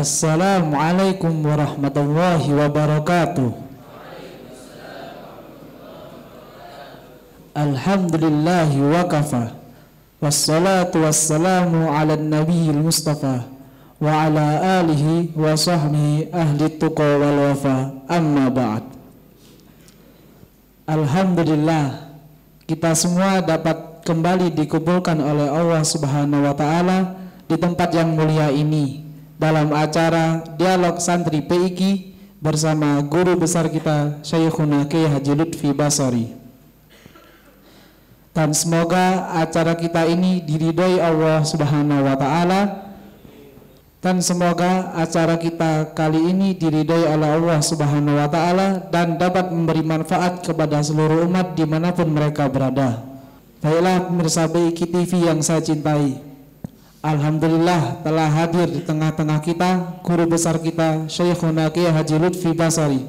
Assalamualaikum warahmatullahi wabarakatuh. Alhamdulillahi wakafa Wassalatu wassalamu ala nabiyil mustafa wa ala alihi wa sahbihi ahli tuqa wal wafa amma ba'd. Alhamdulillah kita semua dapat kembali dikumpulkan oleh Allah Subhanahu wa taala di tempat yang mulia ini dalam acara dialog santri PIKI bersama guru besar kita Syekhuna Kiai Haji Lutfi Basari. Dan semoga acara kita ini diridhoi Allah Subhanahu wa taala dan semoga acara kita kali ini diridhoi oleh Allah Subhanahu wa taala dan dapat memberi manfaat kepada seluruh umat dimanapun mereka berada. Baiklah pemirsa BIK TV yang saya cintai. Alhamdulillah telah hadir di tengah-tengah kita guru besar kita Syekh Kiai Haji Lutfi Basari.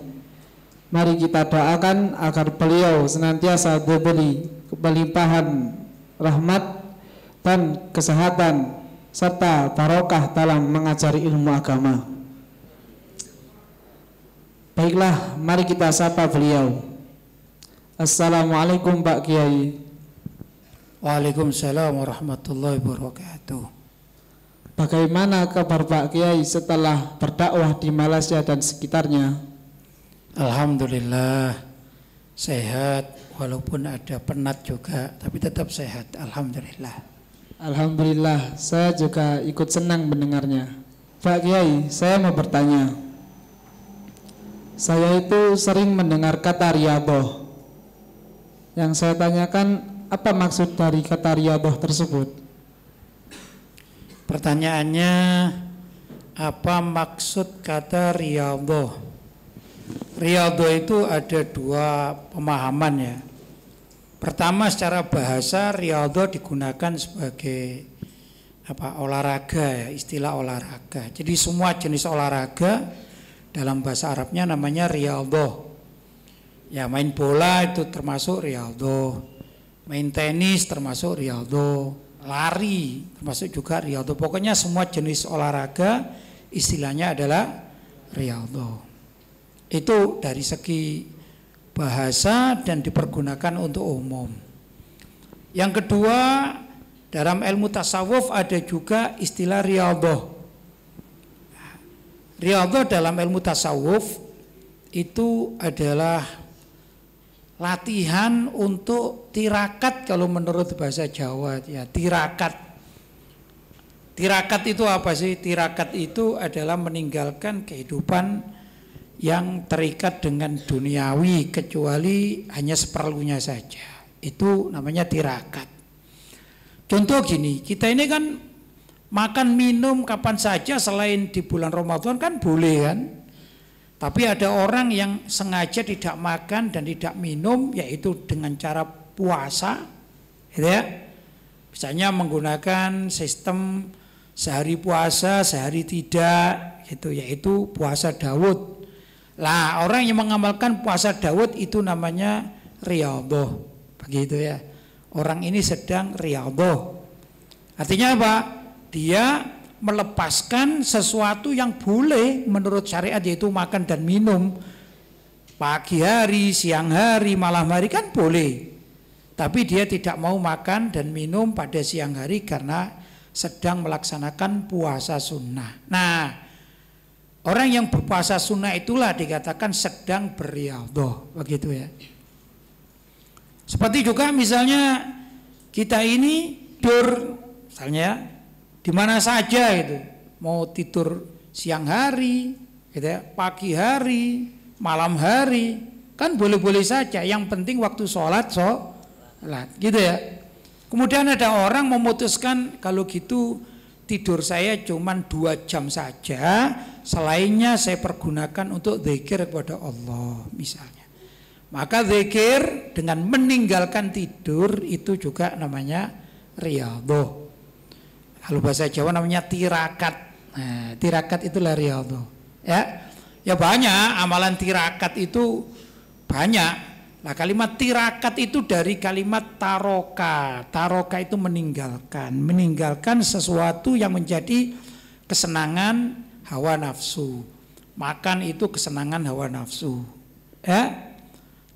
Mari kita doakan agar beliau senantiasa diberi kebelimpahan rahmat dan kesehatan serta barokah dalam mengajari ilmu agama. Baiklah, mari kita sapa beliau. Assalamualaikum Pak Kiai. Waalaikumsalam warahmatullahi wabarakatuh. Bagaimana kabar Pak Kiai setelah berdakwah di Malaysia dan sekitarnya? Alhamdulillah sehat walaupun ada penat juga tapi tetap sehat alhamdulillah. Alhamdulillah saya juga ikut senang mendengarnya. Pak Kiai, saya mau bertanya. Saya itu sering mendengar kata riaboh. Yang saya tanyakan apa maksud dari kata riaboh tersebut? Pertanyaannya apa maksud kata riyadho? Riyadho itu ada dua pemahaman ya. Pertama secara bahasa riyadho digunakan sebagai apa olahraga ya, istilah olahraga. Jadi semua jenis olahraga dalam bahasa Arabnya namanya riyadho. Ya main bola itu termasuk riyadho. Main tenis termasuk riyadho lari, termasuk juga riyadhah. Pokoknya semua jenis olahraga istilahnya adalah riyadhah. Itu dari segi bahasa dan dipergunakan untuk umum. Yang kedua, dalam ilmu tasawuf ada juga istilah riyadhah. Riyadhah dalam ilmu tasawuf itu adalah latihan untuk tirakat kalau menurut bahasa Jawa ya tirakat tirakat itu apa sih tirakat itu adalah meninggalkan kehidupan yang terikat dengan duniawi kecuali hanya seperlunya saja itu namanya tirakat contoh gini kita ini kan makan minum kapan saja selain di bulan Ramadan kan boleh kan tapi ada orang yang sengaja tidak makan dan tidak minum, yaitu dengan cara puasa, gitu ya. Misalnya menggunakan sistem sehari puasa, sehari tidak, gitu, yaitu puasa Daud. Lah, orang yang mengamalkan puasa Daud itu namanya riyadhah. Begitu ya. Orang ini sedang riyadhah. Artinya apa? Dia melepaskan sesuatu yang boleh menurut syariat yaitu makan dan minum pagi hari, siang hari, malam hari kan boleh tapi dia tidak mau makan dan minum pada siang hari karena sedang melaksanakan puasa sunnah nah orang yang berpuasa sunnah itulah dikatakan sedang beriyadoh begitu ya seperti juga misalnya kita ini dur misalnya ya, di mana saja itu mau tidur siang hari gitu ya, pagi hari malam hari kan boleh-boleh saja yang penting waktu sholat sholat gitu ya kemudian ada orang memutuskan kalau gitu tidur saya cuma dua jam saja selainnya saya pergunakan untuk zikir kepada Allah misalnya maka zikir dengan meninggalkan tidur itu juga namanya riyadhah kalau bahasa Jawa namanya tirakat. Nah, tirakat itu lari ya, ya. Ya banyak amalan tirakat itu banyak. Nah kalimat tirakat itu dari kalimat taroka. Taroka itu meninggalkan. Meninggalkan sesuatu yang menjadi kesenangan hawa nafsu. Makan itu kesenangan hawa nafsu. Ya.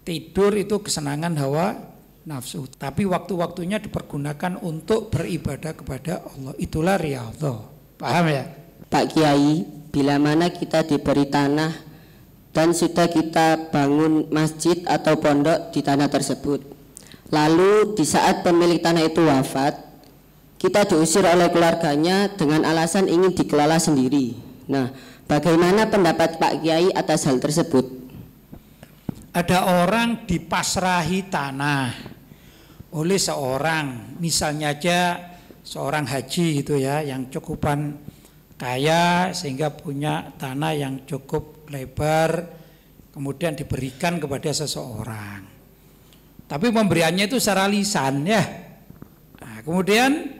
Tidur itu kesenangan hawa nafsu. Tapi waktu-waktunya dipergunakan untuk beribadah kepada Allah. Itulah riyadho Paham ya? Pak Kiai, bila mana kita diberi tanah dan sudah kita bangun masjid atau pondok di tanah tersebut. Lalu di saat pemilik tanah itu wafat, kita diusir oleh keluarganya dengan alasan ingin dikelola sendiri. Nah, bagaimana pendapat Pak Kiai atas hal tersebut? Ada orang dipasrahi tanah oleh seorang misalnya aja seorang haji gitu ya yang cukupan kaya sehingga punya tanah yang cukup lebar kemudian diberikan kepada seseorang tapi pemberiannya itu secara lisan ya nah, kemudian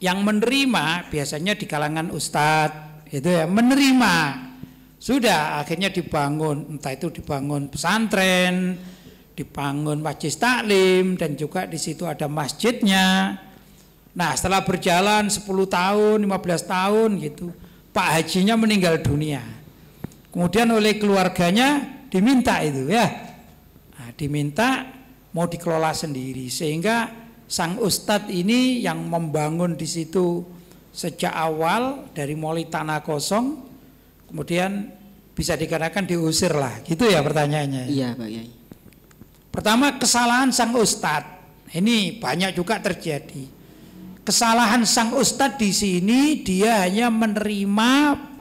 yang menerima biasanya di kalangan ustadz itu ya menerima sudah akhirnya dibangun entah itu dibangun pesantren dibangun masjid taklim dan juga di situ ada masjidnya. Nah, setelah berjalan 10 tahun, 15 tahun gitu, Pak Hajinya meninggal dunia. Kemudian oleh keluarganya diminta itu ya. Nah, diminta mau dikelola sendiri sehingga sang ustadz ini yang membangun di situ sejak awal dari mulai tanah kosong kemudian bisa dikatakan diusir lah gitu ya pertanyaannya iya pak Yai Pertama kesalahan sang ustad Ini banyak juga terjadi. Kesalahan sang ustad di sini dia hanya menerima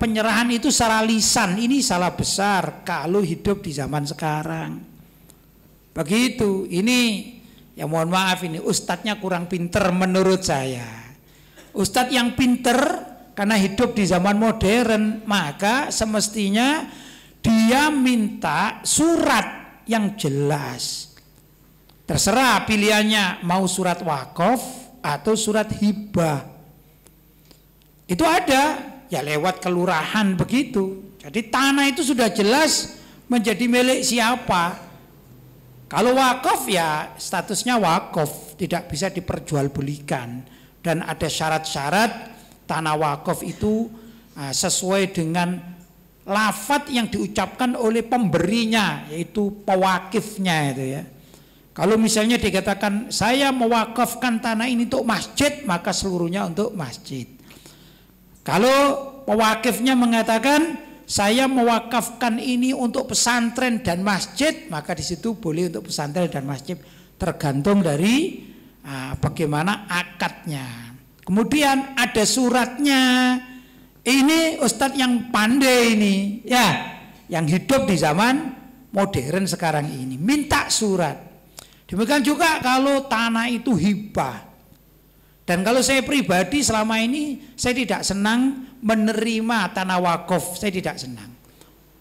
penyerahan itu secara lisan. Ini salah besar kalau hidup di zaman sekarang. Begitu. Ini ya mohon maaf ini ustadznya kurang pinter menurut saya. Ustadz yang pinter karena hidup di zaman modern maka semestinya dia minta surat yang jelas. Terserah pilihannya mau surat wakaf atau surat hibah. Itu ada ya lewat kelurahan begitu. Jadi tanah itu sudah jelas menjadi milik siapa. Kalau wakaf ya statusnya wakaf, tidak bisa diperjualbelikan dan ada syarat-syarat tanah wakaf itu ah, sesuai dengan lafat yang diucapkan oleh pemberinya yaitu pewakifnya itu ya kalau misalnya dikatakan saya mewakafkan tanah ini untuk masjid maka seluruhnya untuk masjid kalau pewakifnya mengatakan saya mewakafkan ini untuk pesantren dan masjid maka di situ boleh untuk pesantren dan masjid tergantung dari ah, bagaimana akadnya kemudian ada suratnya ini ustadz yang pandai ini, ya, yang hidup di zaman modern sekarang ini. Minta surat. Demikian juga kalau tanah itu hibah. Dan kalau saya pribadi selama ini saya tidak senang menerima tanah wakaf, saya tidak senang.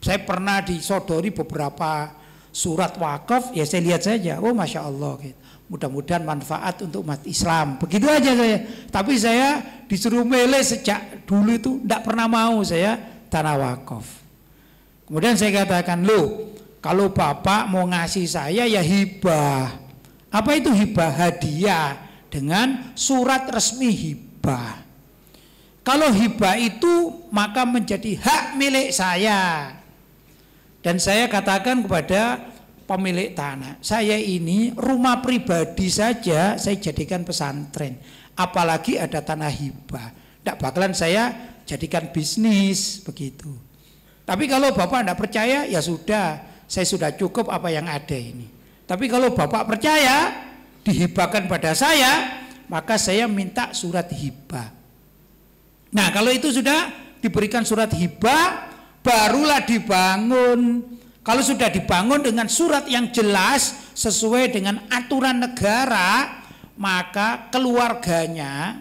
Saya pernah disodori beberapa surat wakaf, ya saya lihat saja, oh masya Allah. Gitu mudah-mudahan manfaat untuk umat Islam. Begitu aja saya. Tapi saya disuruh mele sejak dulu itu tidak pernah mau saya tanah wakaf. Kemudian saya katakan, lo kalau bapak mau ngasih saya ya hibah. Apa itu hibah? Hadiah dengan surat resmi hibah. Kalau hibah itu maka menjadi hak milik saya. Dan saya katakan kepada pemilik tanah. Saya ini rumah pribadi saja saya jadikan pesantren. Apalagi ada tanah hibah. Tidak bakalan saya jadikan bisnis begitu. Tapi kalau Bapak tidak percaya ya sudah. Saya sudah cukup apa yang ada ini. Tapi kalau Bapak percaya dihibahkan pada saya maka saya minta surat hibah. Nah kalau itu sudah diberikan surat hibah barulah dibangun kalau sudah dibangun dengan surat yang jelas sesuai dengan aturan negara, maka keluarganya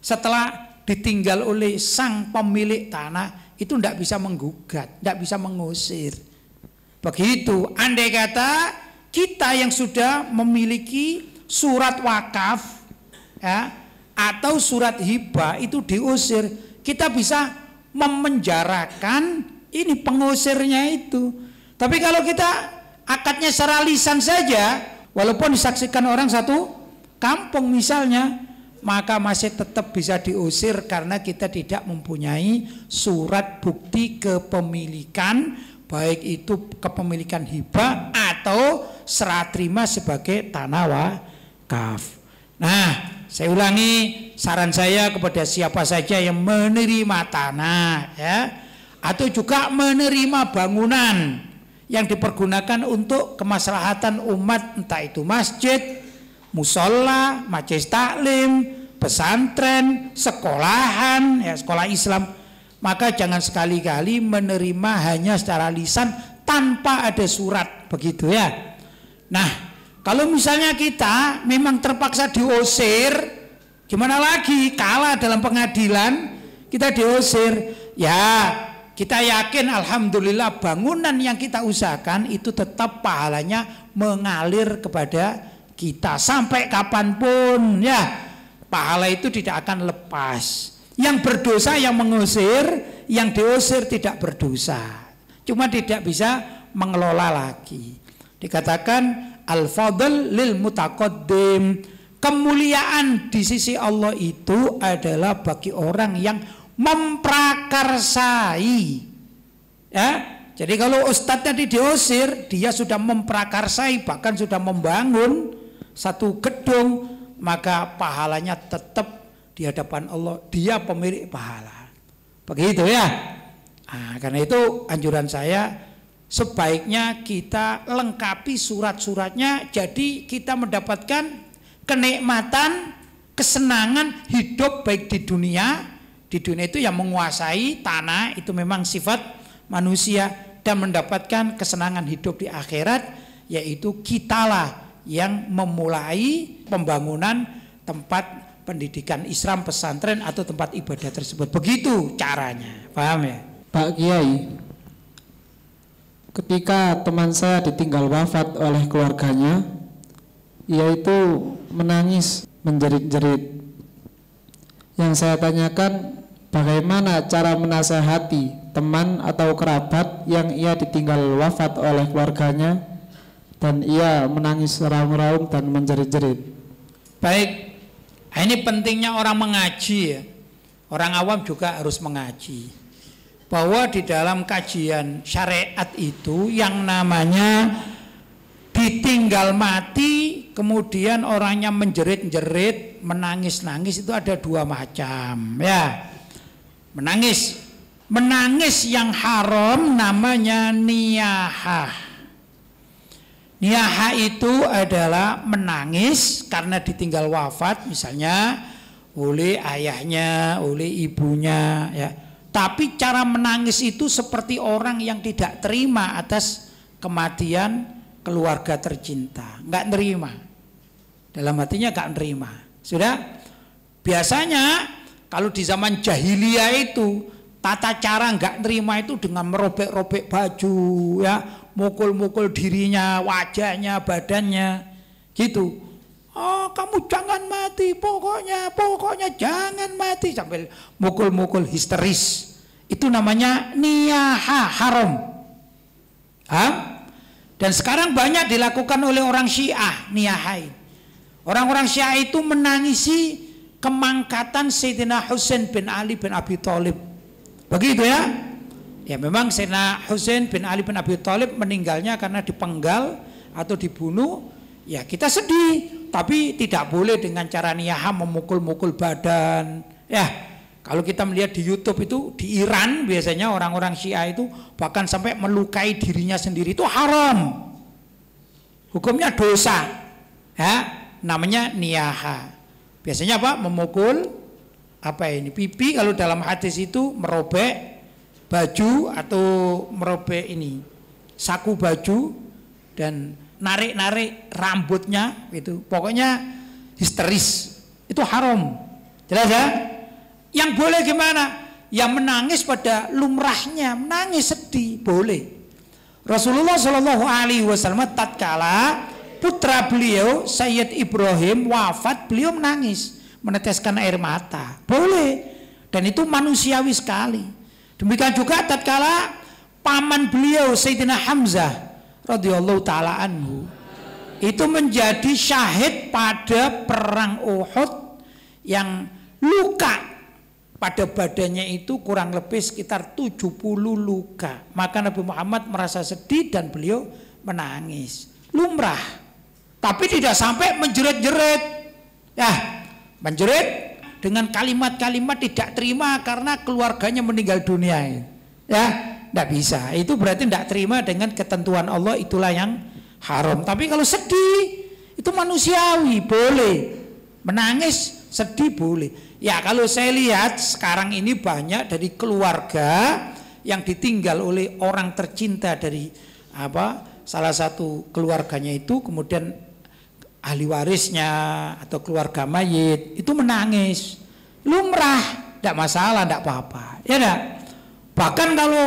setelah ditinggal oleh sang pemilik tanah itu tidak bisa menggugat, tidak bisa mengusir. Begitu. Andai kata kita yang sudah memiliki surat wakaf ya, atau surat hibah itu diusir, kita bisa memenjarakan ini pengusirnya itu tapi kalau kita akadnya secara lisan saja, walaupun disaksikan orang satu kampung misalnya, maka masih tetap bisa diusir karena kita tidak mempunyai surat bukti kepemilikan baik itu kepemilikan hibah atau serah terima sebagai tanah wakaf. Nah, saya ulangi saran saya kepada siapa saja yang menerima tanah ya atau juga menerima bangunan yang dipergunakan untuk kemaslahatan umat entah itu masjid, musola, majelis taklim, pesantren, sekolahan, ya sekolah Islam. Maka jangan sekali-kali menerima hanya secara lisan tanpa ada surat begitu ya. Nah, kalau misalnya kita memang terpaksa diusir, gimana lagi kalah dalam pengadilan, kita diusir, ya kita yakin alhamdulillah bangunan yang kita usahakan itu tetap pahalanya mengalir kepada kita sampai kapanpun ya. Pahala itu tidak akan lepas. Yang berdosa yang mengusir, yang diusir tidak berdosa. Cuma tidak bisa mengelola lagi. Dikatakan al-fadl lil mutaqaddim. Kemuliaan di sisi Allah itu adalah bagi orang yang memprakarsai. Ya, jadi kalau ustadznya diusir, dia sudah memprakarsai bahkan sudah membangun satu gedung, maka pahalanya tetap di hadapan Allah. Dia pemilik pahala. Begitu ya. Nah, karena itu anjuran saya sebaiknya kita lengkapi surat-suratnya jadi kita mendapatkan kenikmatan kesenangan hidup baik di dunia di dunia itu yang menguasai tanah itu memang sifat manusia dan mendapatkan kesenangan hidup di akhirat yaitu kitalah yang memulai pembangunan tempat pendidikan Islam pesantren atau tempat ibadah tersebut begitu caranya paham ya Pak Kiai ketika teman saya ditinggal wafat oleh keluarganya yaitu menangis menjerit-jerit yang saya tanyakan Bagaimana cara menasehati teman atau kerabat yang ia ditinggal wafat oleh keluarganya dan ia menangis raung-raung dan menjerit-jerit? Baik, nah, ini pentingnya orang mengaji ya. Orang awam juga harus mengaji. Bahwa di dalam kajian syariat itu yang namanya ditinggal mati kemudian orangnya menjerit-jerit, menangis-nangis itu ada dua macam ya menangis. Menangis yang haram namanya niyahah. Niyahah itu adalah menangis karena ditinggal wafat misalnya oleh ayahnya, oleh ibunya ya. Tapi cara menangis itu seperti orang yang tidak terima atas kematian keluarga tercinta, nggak nerima. Dalam hatinya nggak nerima. Sudah? Biasanya kalau di zaman jahiliyah itu tata cara nggak terima itu dengan merobek-robek baju ya, mukul-mukul dirinya, wajahnya, badannya gitu. Oh, kamu jangan mati, pokoknya, pokoknya jangan mati sambil mukul-mukul histeris. Itu namanya niyaha haram. Hah? Dan sekarang banyak dilakukan oleh orang Syiah niyahai. Orang-orang Syiah itu menangisi kemangkatan Sayyidina Husain bin Ali bin Abi Thalib. Begitu ya. Ya memang Sayyidina Husain bin Ali bin Abi Thalib meninggalnya karena dipenggal atau dibunuh. Ya kita sedih, tapi tidak boleh dengan cara niyaha memukul-mukul badan. Ya, kalau kita melihat di YouTube itu di Iran biasanya orang-orang Syiah itu bahkan sampai melukai dirinya sendiri itu haram. Hukumnya dosa. Ya, namanya niyaha. Biasanya apa? Memukul apa ini? Pipi kalau dalam hadis itu merobek baju atau merobek ini saku baju dan narik-narik rambutnya itu Pokoknya histeris. Itu haram. Jelas ya? Yang boleh gimana? Yang menangis pada lumrahnya, menangis sedih boleh. Rasulullah Shallallahu Alaihi Wasallam tatkala putra beliau Sayyid Ibrahim wafat beliau menangis meneteskan air mata boleh dan itu manusiawi sekali demikian juga tatkala paman beliau Sayyidina Hamzah radhiyallahu taala anhu itu menjadi syahid pada perang Uhud yang luka pada badannya itu kurang lebih sekitar 70 luka. Maka Nabi Muhammad merasa sedih dan beliau menangis. Lumrah tapi tidak sampai menjerit-jerit. Ya, menjerit dengan kalimat-kalimat tidak terima karena keluarganya meninggal dunia. Ya, tidak bisa. Itu berarti tidak terima dengan ketentuan Allah itulah yang haram. Tapi kalau sedih itu manusiawi, boleh. Menangis sedih boleh. Ya, kalau saya lihat sekarang ini banyak dari keluarga yang ditinggal oleh orang tercinta dari apa? salah satu keluarganya itu kemudian ahli warisnya atau keluarga mayit itu menangis lumrah tidak masalah tidak apa-apa ya enggak? bahkan kalau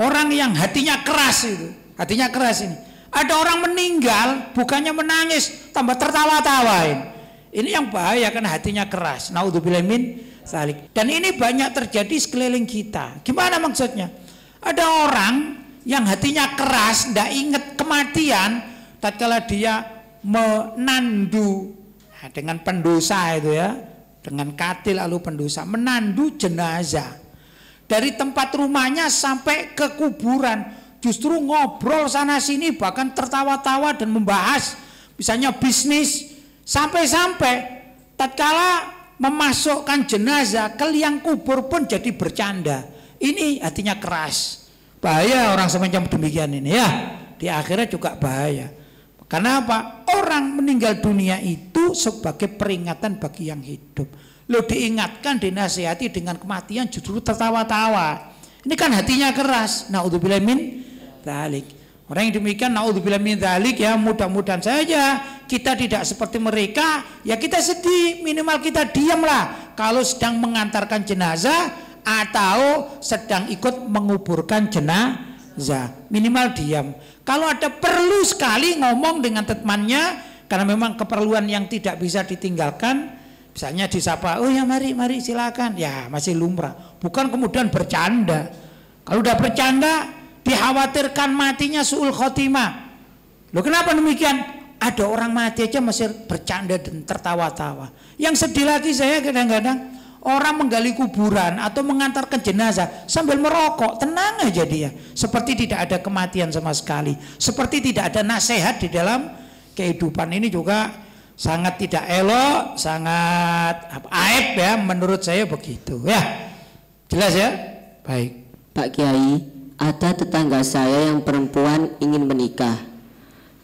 orang yang hatinya keras itu hatinya keras ini ada orang meninggal bukannya menangis tambah tertawa-tawain ini yang bahaya kan hatinya keras Naudzubillahimin salik dan ini banyak terjadi sekeliling kita gimana maksudnya ada orang yang hatinya keras tidak ingat kematian tatkala dia menandu nah, dengan pendosa itu ya dengan katil lalu pendosa menandu jenazah dari tempat rumahnya sampai ke kuburan justru ngobrol sana sini bahkan tertawa-tawa dan membahas misalnya bisnis sampai-sampai tatkala memasukkan jenazah ke liang kubur pun jadi bercanda ini artinya keras bahaya orang semacam demikian ini ya di akhirnya juga bahaya karena apa? Orang meninggal dunia itu sebagai peringatan bagi yang hidup. Lo diingatkan, dinasihati dengan kematian justru tertawa-tawa. Ini kan hatinya keras. Naudzubillah min dzalik. Orang yang demikian naudzubillah min dzalik ya mudah-mudahan saja kita tidak seperti mereka. Ya kita sedih, minimal kita diamlah kalau sedang mengantarkan jenazah atau sedang ikut menguburkan jenazah. Minimal diam. Kalau ada perlu sekali ngomong dengan temannya karena memang keperluan yang tidak bisa ditinggalkan, misalnya disapa, "Oh ya mari, mari silakan." Ya, masih lumrah. Bukan kemudian bercanda. Kalau udah bercanda dikhawatirkan matinya suul khotimah. Lo kenapa demikian? Ada orang mati aja masih bercanda dan tertawa-tawa. Yang sedih lagi saya kadang-kadang orang menggali kuburan atau mengantarkan jenazah sambil merokok, tenang aja dia. Seperti tidak ada kematian sama sekali, seperti tidak ada nasihat di dalam kehidupan ini juga sangat tidak elok, sangat aib ya menurut saya begitu ya. Jelas ya? Baik. Pak Kiai, ada tetangga saya yang perempuan ingin menikah.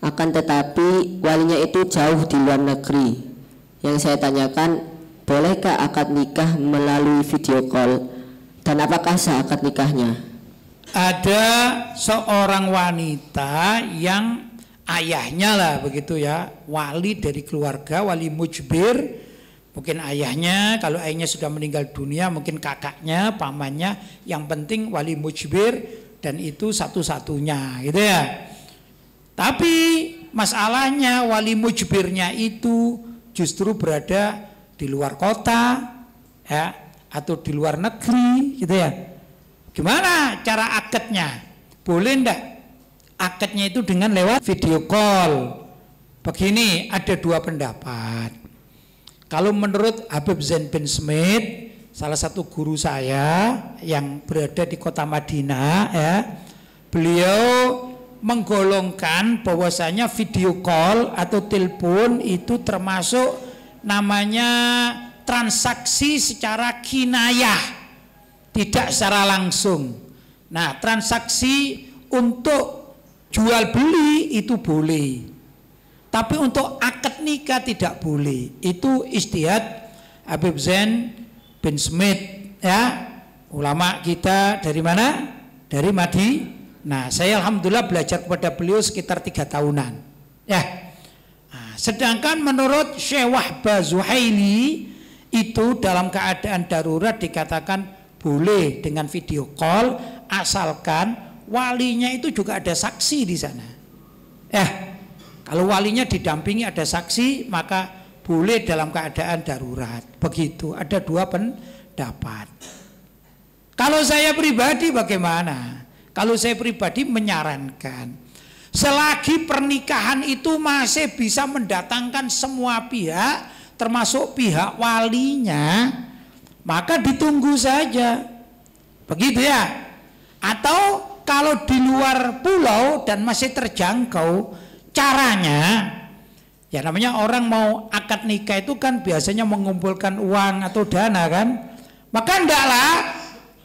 Akan tetapi walinya itu jauh di luar negeri. Yang saya tanyakan Bolehkah akad nikah melalui video call? Dan apakah sah akad nikahnya? Ada seorang wanita yang ayahnya lah begitu ya, wali dari keluarga, wali mujbir, mungkin ayahnya, kalau ayahnya sudah meninggal dunia, mungkin kakaknya, pamannya, yang penting wali mujbir dan itu satu-satunya gitu ya. Tapi masalahnya wali mujbirnya itu justru berada di luar kota ya atau di luar negeri gitu ya gimana cara akadnya boleh ndak akadnya itu dengan lewat video call begini ada dua pendapat kalau menurut Habib Zain bin Smith salah satu guru saya yang berada di kota Madinah ya beliau menggolongkan bahwasanya video call atau telepon itu termasuk namanya transaksi secara kinayah, tidak secara langsung. Nah, transaksi untuk jual beli itu boleh. Tapi untuk akad nikah tidak boleh. Itu istihad Habib Zain bin Smith ya, ulama kita dari mana? Dari Madi. Nah, saya alhamdulillah belajar kepada beliau sekitar tiga tahunan. Ya, Sedangkan menurut Syekh Wahba Zuhaili itu dalam keadaan darurat dikatakan boleh dengan video call asalkan walinya itu juga ada saksi di sana. Eh, kalau walinya didampingi ada saksi maka boleh dalam keadaan darurat. Begitu, ada dua pendapat. Kalau saya pribadi bagaimana? Kalau saya pribadi menyarankan Selagi pernikahan itu masih bisa mendatangkan semua pihak, termasuk pihak walinya, maka ditunggu saja. Begitu ya. Atau kalau di luar pulau dan masih terjangkau, caranya ya namanya orang mau akad nikah itu kan biasanya mengumpulkan uang atau dana kan. Maka ndaklah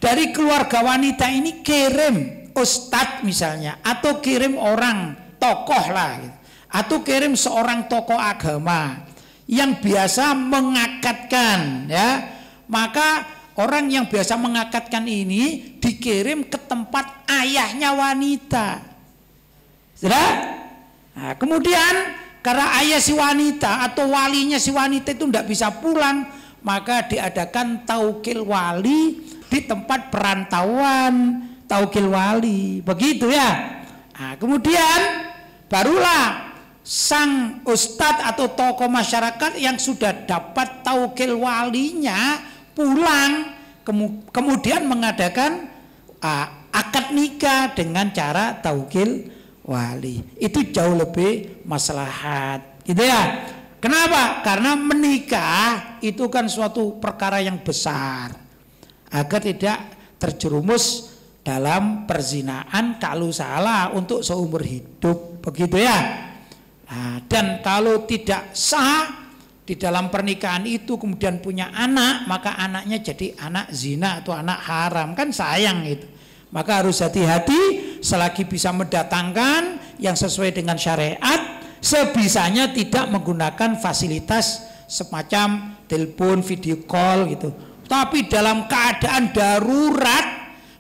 dari keluarga wanita ini kirim ustadz misalnya atau kirim orang tokoh lah gitu. atau kirim seorang tokoh agama yang biasa mengakatkan ya maka orang yang biasa mengakatkan ini dikirim ke tempat ayahnya wanita sudah nah, kemudian karena ayah si wanita atau walinya si wanita itu tidak bisa pulang maka diadakan taukil wali di tempat perantauan taukil wali. Begitu ya. Nah, kemudian barulah sang ustadz atau tokoh masyarakat yang sudah dapat taukil walinya pulang kemudian mengadakan uh, akad nikah dengan cara taukil wali. Itu jauh lebih maslahat. Gitu ya. Kenapa? Karena menikah itu kan suatu perkara yang besar. Agar tidak terjerumus dalam perzinaan kalau salah untuk seumur hidup begitu ya nah, dan kalau tidak sah di dalam pernikahan itu kemudian punya anak maka anaknya jadi anak zina atau anak haram kan sayang itu maka harus hati-hati selagi bisa mendatangkan yang sesuai dengan syariat sebisanya tidak menggunakan fasilitas semacam telepon video call gitu tapi dalam keadaan darurat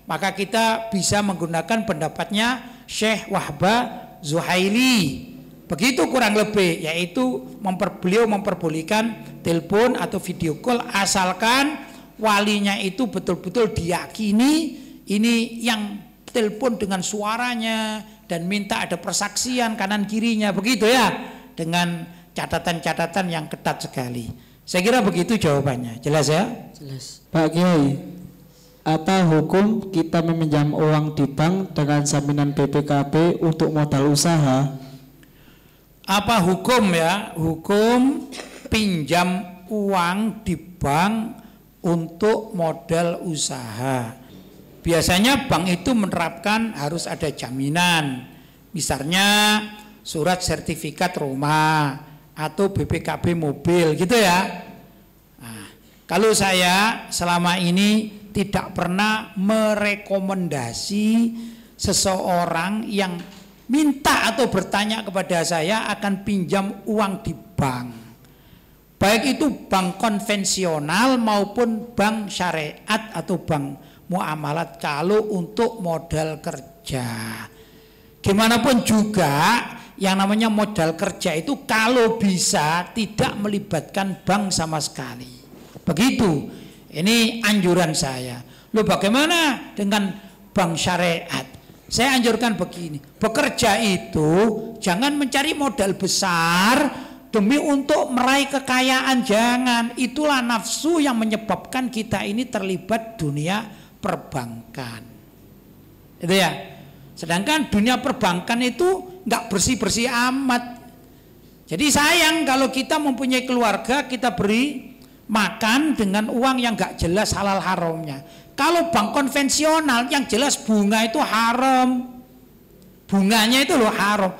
maka kita bisa menggunakan pendapatnya Syekh Wahba Zuhaili begitu kurang lebih yaitu memper, beliau memperbolehkan telepon atau video call asalkan walinya itu betul-betul diyakini ini yang telepon dengan suaranya dan minta ada persaksian kanan kirinya begitu ya dengan catatan-catatan yang ketat sekali saya kira begitu jawabannya jelas ya jelas Pak Kiai apa hukum kita meminjam uang di bank dengan jaminan BPKB untuk modal usaha? Apa hukum ya? Hukum pinjam uang di bank untuk modal usaha. Biasanya bank itu menerapkan harus ada jaminan. Misalnya surat sertifikat rumah atau BPKB mobil gitu ya. Nah, kalau saya selama ini tidak pernah merekomendasi seseorang yang minta atau bertanya kepada saya akan pinjam uang di bank. Baik itu bank konvensional maupun bank syariat atau bank muamalat kalau untuk modal kerja. Gimana pun juga yang namanya modal kerja itu kalau bisa tidak melibatkan bank sama sekali. Begitu ini anjuran saya. Lu bagaimana dengan bank syariat? Saya anjurkan begini, bekerja itu jangan mencari modal besar demi untuk meraih kekayaan jangan. Itulah nafsu yang menyebabkan kita ini terlibat dunia perbankan. Itu ya. Sedangkan dunia perbankan itu nggak bersih-bersih amat. Jadi sayang kalau kita mempunyai keluarga kita beri makan dengan uang yang gak jelas halal haramnya. Kalau bank konvensional yang jelas bunga itu haram. Bunganya itu loh haram.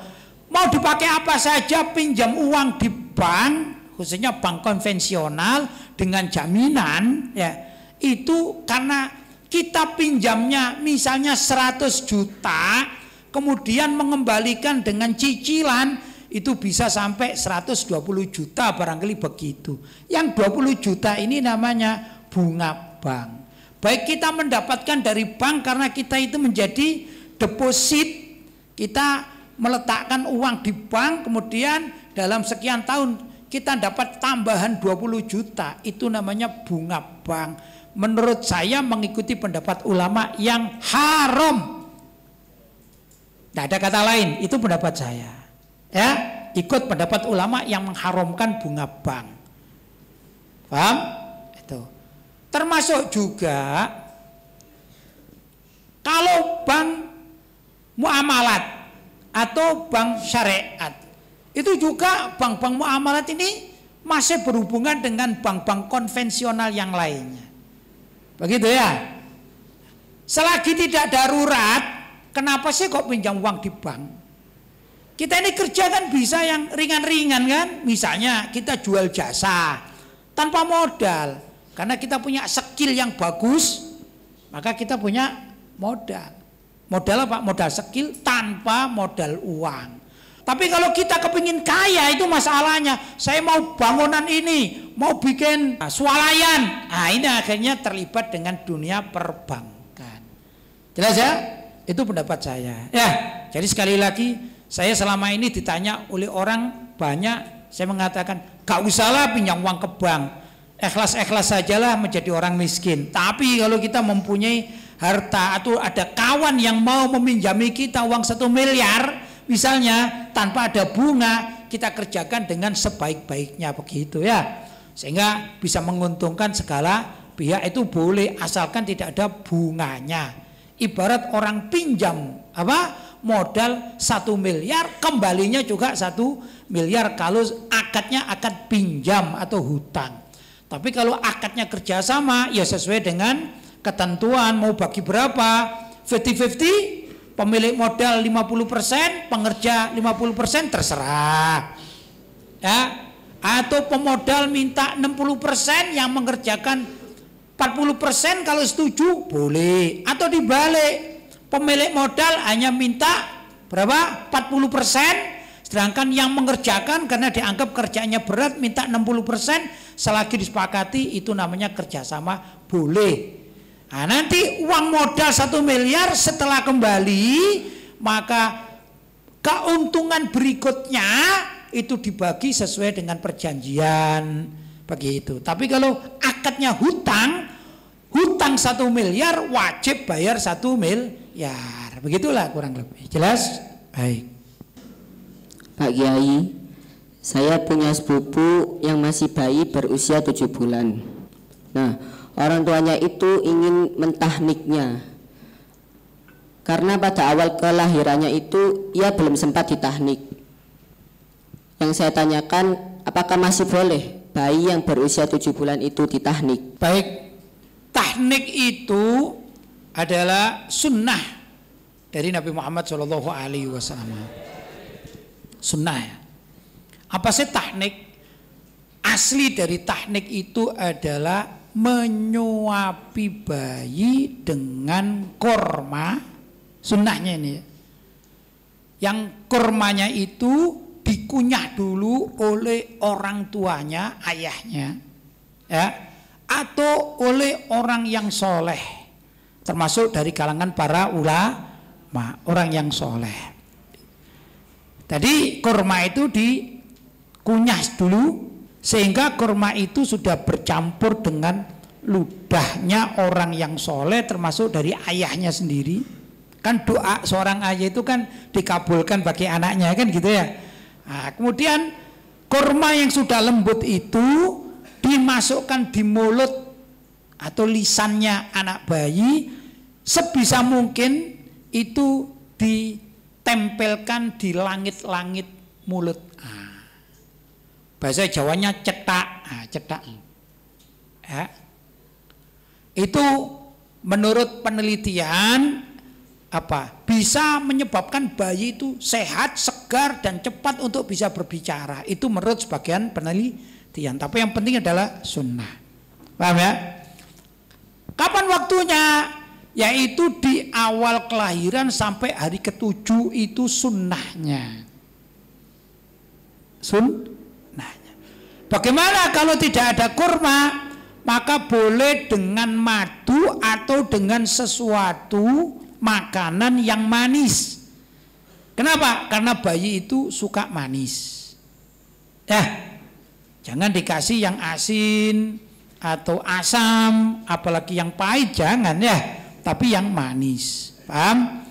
Mau dipakai apa saja pinjam uang di bank khususnya bank konvensional dengan jaminan ya itu karena kita pinjamnya misalnya 100 juta kemudian mengembalikan dengan cicilan itu bisa sampai 120 juta barangkali begitu. Yang 20 juta ini namanya bunga bank. Baik kita mendapatkan dari bank karena kita itu menjadi deposit, kita meletakkan uang di bank kemudian dalam sekian tahun kita dapat tambahan 20 juta. Itu namanya bunga bank. Menurut saya mengikuti pendapat ulama yang haram. Tidak ada kata lain, itu pendapat saya ya ikut pendapat ulama yang mengharamkan bunga bank. Paham? Itu. Termasuk juga kalau bank muamalat atau bank syariat itu juga bank-bank muamalat ini masih berhubungan dengan bank-bank konvensional yang lainnya. Begitu ya. Selagi tidak darurat, kenapa sih kok pinjam uang di bank? Kita ini kerja kan bisa yang ringan-ringan kan? Misalnya kita jual jasa tanpa modal. Karena kita punya skill yang bagus, maka kita punya modal. Modal apa? Modal skill tanpa modal uang. Tapi kalau kita kepingin kaya itu masalahnya. Saya mau bangunan ini, mau bikin sualayan, Nah ini akhirnya terlibat dengan dunia perbankan. Jelas ya? Itu pendapat saya. Ya, jadi sekali lagi saya selama ini ditanya oleh orang banyak, saya mengatakan, gak usahlah pinjam uang ke bank. Ikhlas-ikhlas sajalah menjadi orang miskin. Tapi kalau kita mempunyai harta atau ada kawan yang mau meminjami kita uang satu miliar, misalnya tanpa ada bunga, kita kerjakan dengan sebaik-baiknya begitu ya. Sehingga bisa menguntungkan segala pihak itu boleh asalkan tidak ada bunganya. Ibarat orang pinjam apa? modal satu miliar kembalinya juga satu miliar kalau akadnya akad pinjam atau hutang tapi kalau akadnya kerjasama ya sesuai dengan ketentuan mau bagi berapa 50-50 pemilik modal 50% pengerja 50% terserah ya atau pemodal minta 60% yang mengerjakan 40% kalau setuju boleh atau dibalik Pemilik modal hanya minta berapa? 40 persen. Sedangkan yang mengerjakan karena dianggap kerjanya berat minta 60 persen. Selagi disepakati itu namanya kerjasama boleh. Nah, nanti uang modal satu miliar setelah kembali maka keuntungan berikutnya itu dibagi sesuai dengan perjanjian begitu. Tapi kalau akadnya hutang, hutang satu miliar wajib bayar satu mil Ya, Begitulah kurang lebih. Jelas? Baik. Pak Kiai, saya punya sepupu yang masih bayi berusia tujuh bulan. Nah, orang tuanya itu ingin mentahniknya. Karena pada awal kelahirannya itu ia belum sempat ditahnik. Yang saya tanyakan, apakah masih boleh bayi yang berusia tujuh bulan itu ditahnik? Baik. Tahnik itu adalah sunnah dari Nabi Muhammad Shallallahu Alaihi Wasallam. Sunnah. Ya. Apa sih teknik? Asli dari teknik itu adalah menyuapi bayi dengan korma sunnahnya ini. Yang kormanya itu dikunyah dulu oleh orang tuanya, ayahnya, ya, atau oleh orang yang soleh termasuk dari kalangan para ulama orang yang soleh tadi kurma itu dikunyah dulu sehingga kurma itu sudah bercampur dengan ludahnya orang yang soleh termasuk dari ayahnya sendiri kan doa seorang ayah itu kan dikabulkan bagi anaknya kan gitu ya nah, kemudian kurma yang sudah lembut itu dimasukkan di mulut atau lisannya anak bayi sebisa mungkin itu ditempelkan di langit-langit mulut ah. bahasa Jawanya cetak ah, cetak ya. itu menurut penelitian apa bisa menyebabkan bayi itu sehat segar dan cepat untuk bisa berbicara itu menurut sebagian penelitian tapi yang penting adalah sunnah paham ya kapan waktunya yaitu di awal kelahiran sampai hari ketujuh itu sunnahnya. Sunnahnya. Bagaimana kalau tidak ada kurma? Maka boleh dengan madu atau dengan sesuatu makanan yang manis. Kenapa? Karena bayi itu suka manis. Ya, jangan dikasih yang asin atau asam, apalagi yang pahit jangan ya tapi yang manis. Paham?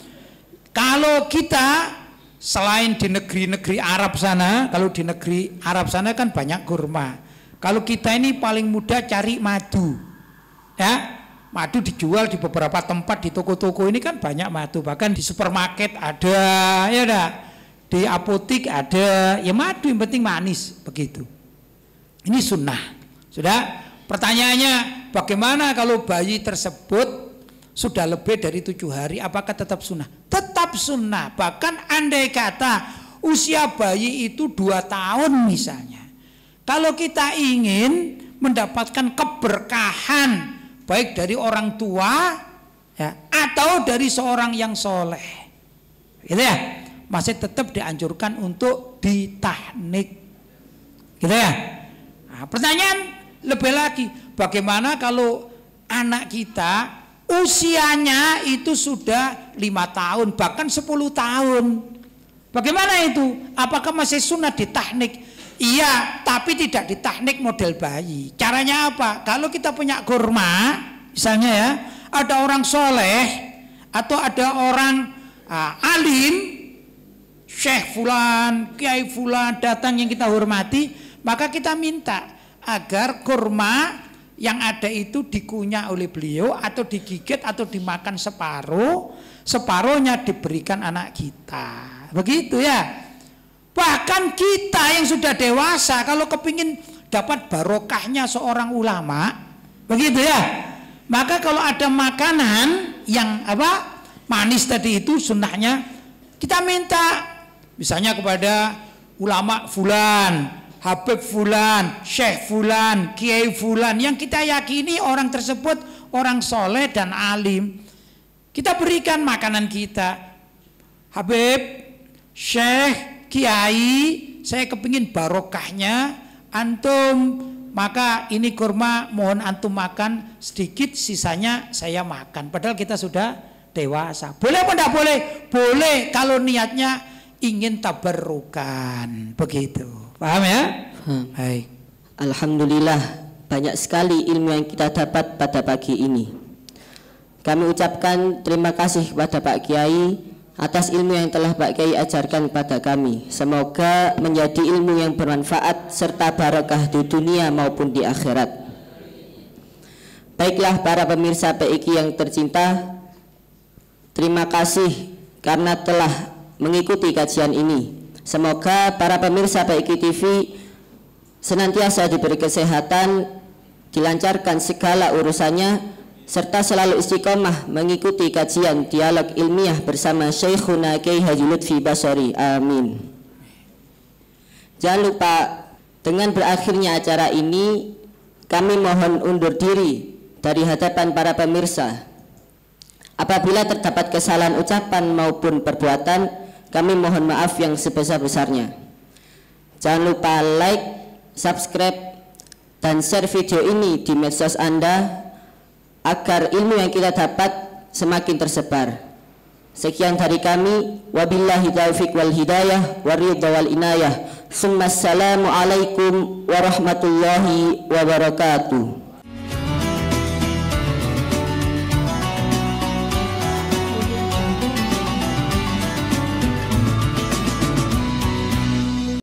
Kalau kita selain di negeri-negeri Arab sana, kalau di negeri Arab sana kan banyak kurma. Kalau kita ini paling mudah cari madu. Ya, madu dijual di beberapa tempat di toko-toko ini kan banyak madu, bahkan di supermarket ada, ya enggak? Di apotik ada, ya madu yang penting manis begitu. Ini sunnah. Sudah? Pertanyaannya, bagaimana kalau bayi tersebut sudah lebih dari tujuh hari apakah tetap sunnah? Tetap sunnah. Bahkan andai kata usia bayi itu dua tahun misalnya. Kalau kita ingin mendapatkan keberkahan baik dari orang tua ya, atau dari seorang yang soleh, gitu ya, masih tetap dianjurkan untuk ditahnik, gitu ya. Nah, pertanyaan lebih lagi, bagaimana kalau anak kita Usianya itu sudah lima tahun, bahkan 10 tahun. Bagaimana itu? Apakah masih sunat di teknik? Iya, tapi tidak di teknik model bayi. Caranya apa? Kalau kita punya kurma, misalnya ya, ada orang soleh atau ada orang uh, alim, Syekh Fulan, Kiai Fulan datang yang kita hormati, maka kita minta agar kurma yang ada itu dikunyah oleh beliau atau digigit atau dimakan separuh, separuhnya diberikan anak kita. Begitu ya. Bahkan kita yang sudah dewasa kalau kepingin dapat barokahnya seorang ulama, begitu ya. Maka kalau ada makanan yang apa manis tadi itu sunnahnya kita minta misalnya kepada ulama fulan Habib Fulan, Syekh Fulan, Kiai Fulan yang kita yakini orang tersebut orang soleh dan alim. Kita berikan makanan kita. Habib, Syekh, Kiai, saya kepingin barokahnya antum maka ini kurma mohon antum makan sedikit sisanya saya makan padahal kita sudah dewasa boleh apa tidak boleh boleh kalau niatnya ingin tabarrukan begitu Paham ya? Paham. Baik. Alhamdulillah banyak sekali ilmu yang kita dapat pada pagi ini. Kami ucapkan terima kasih kepada Pak Kiai atas ilmu yang telah Pak Kiai ajarkan kepada kami. Semoga menjadi ilmu yang bermanfaat serta barokah di dunia maupun di akhirat. Baiklah para pemirsa PIK yang tercinta, terima kasih karena telah mengikuti kajian ini. Semoga para pemirsa Baiki TV senantiasa diberi kesehatan, dilancarkan segala urusannya, serta selalu istiqomah mengikuti kajian dialog ilmiah bersama Syekhuna Kiai Haji Lutfi Basori. Amin. Jangan lupa dengan berakhirnya acara ini kami mohon undur diri dari hadapan para pemirsa. Apabila terdapat kesalahan ucapan maupun perbuatan, kami mohon maaf yang sebesar-besarnya. Jangan lupa like, subscribe, dan share video ini di medsos Anda agar ilmu yang kita dapat semakin tersebar. Sekian dari kami. Wabillahi taufiq wal hidayah waridha wal inayah. Assalamualaikum warahmatullahi wabarakatuh.